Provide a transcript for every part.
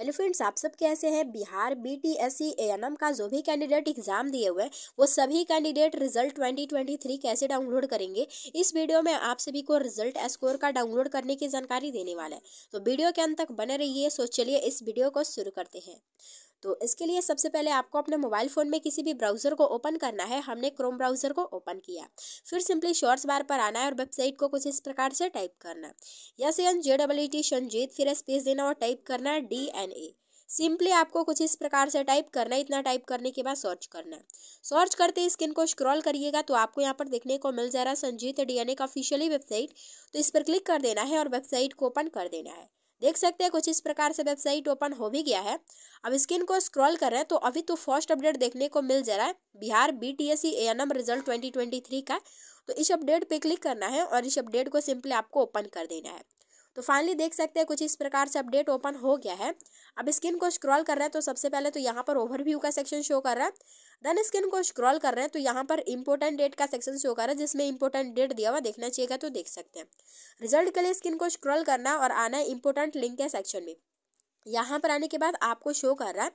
hello friends आप सब कैसे हैं Bihar B T S C A N M का जो भी कैंडिडेट एग्जाम दिए हुए हैं वो सभी कैंडिडेट रिजल्ट 2023 कैसे डाउनलोड करेंगे इस वीडियो में आप सभी को रिजल्ट स्कोर का डाउनलोड करने की जानकारी देने वाला है तो वीडियो के अंत तक बने रहिए सो चलिए इस वीडियो को शुरू करते हैं तो इसके लिए सबसे पहले आपको अपने मोबाइल फ़ोन में किसी भी ब्राउज़र को ओपन करना है हमने क्रोम ब्राउज़र को ओपन किया फिर सिंपली शॉर्ट्स बार पर आना है और वेबसाइट को कुछ इस प्रकार से टाइप करना S N J double E T Sanjeet फिर स्पेस देना और टाइप करना है डी एन ए सिंपली आपको कुछ इस प्रकार से टाइप करना है इतना टाइप करने के बाद सर्च करना है सर्च करते ही स्किन को स्क्रॉल करिएगा तो आपको यहाँ पर देखने को मिल जा रहा है संजीत डीएनए का ऑफिशियली वेबसाइट तो इस पर क्लिक कर देना है और वेबसाइट को ओपन कर देना है देख सकते हैं कुछ इस प्रकार से वेबसाइट ओपन हो भी गया है अब स्क्रीन को स्क्रॉल कर रहे हैं तो अभी तो फर्स्ट अपडेट देखने को मिल जा रहा है Bihar B T S N M result twenty twenty three का तो इस अपडेट पे क्लिक करना है और इस अपडेट को सिंपली आपको ओपन कर देना है तो फाइनली देख सकते हैं कुछ इस प्रकार से अपडेट ओपन हो गया है अब स्क्रीन को स्क्रॉल कर रहे हैं तो सबसे पहले तो यहाँ पर ओवरव्यू का सेक्शन शो कर रहा है देन स्क्रीन को स्क्रॉल कर रहे हैं तो यहाँ पर इंपॉर्टेंट डेट का सेक्शन शो कर रहा है जिसमें इंपॉर्टेंट डेट दिया हुआ देखना चाहिएगा तो देख सकते हैं रिजल्ट के लिए स्क्रीन को स्क्रॉल करना और आना है इंपॉर्टेंट लिंक के सेक्शन में यहाँ पर आने के बाद आपको शो कर रहा है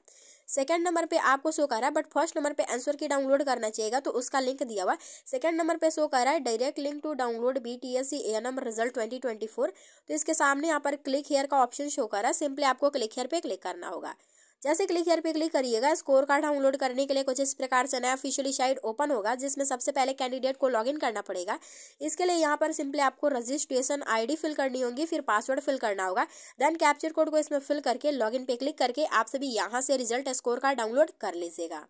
सेकंड नंबर पे आपको शो कर रहा है बट फर्स्ट नंबर पे आंसर की डाउनलोड करना चाहिएगा तो उसका लिंक दिया हुआ है सेकेंड नंबर पे शो कर रहा है direct link to download B T S C A N M result twenty twenty four तो इसके सामने यहाँ पर क्लिक हेयर का ऑप्शन शो कर रहा है सिंपली आपको क्लिक हेयर पे क्लिक करना होगा जैसे क्लिक हेयर पे क्लिक करिएगा स्कोर कार्ड डाउनलोड करने के लिए कुछ इस प्रकार से नया ऑफिशियली साइट ओपन होगा जिसमें सबसे पहले कैंडिडेट को लॉगिन करना पड़ेगा इसके लिए यहाँ पर सिंपली आपको रजिस्ट्रेशन आईडी फिल करनी होगी फिर पासवर्ड फिल करना होगा देन कैप्चर कोड को इसमें फिल करके लॉगिन पे क्लिक करके आप सभी यहाँ से रिजल्ट स्कोर कार्ड डाउनलोड कर लीजिएगा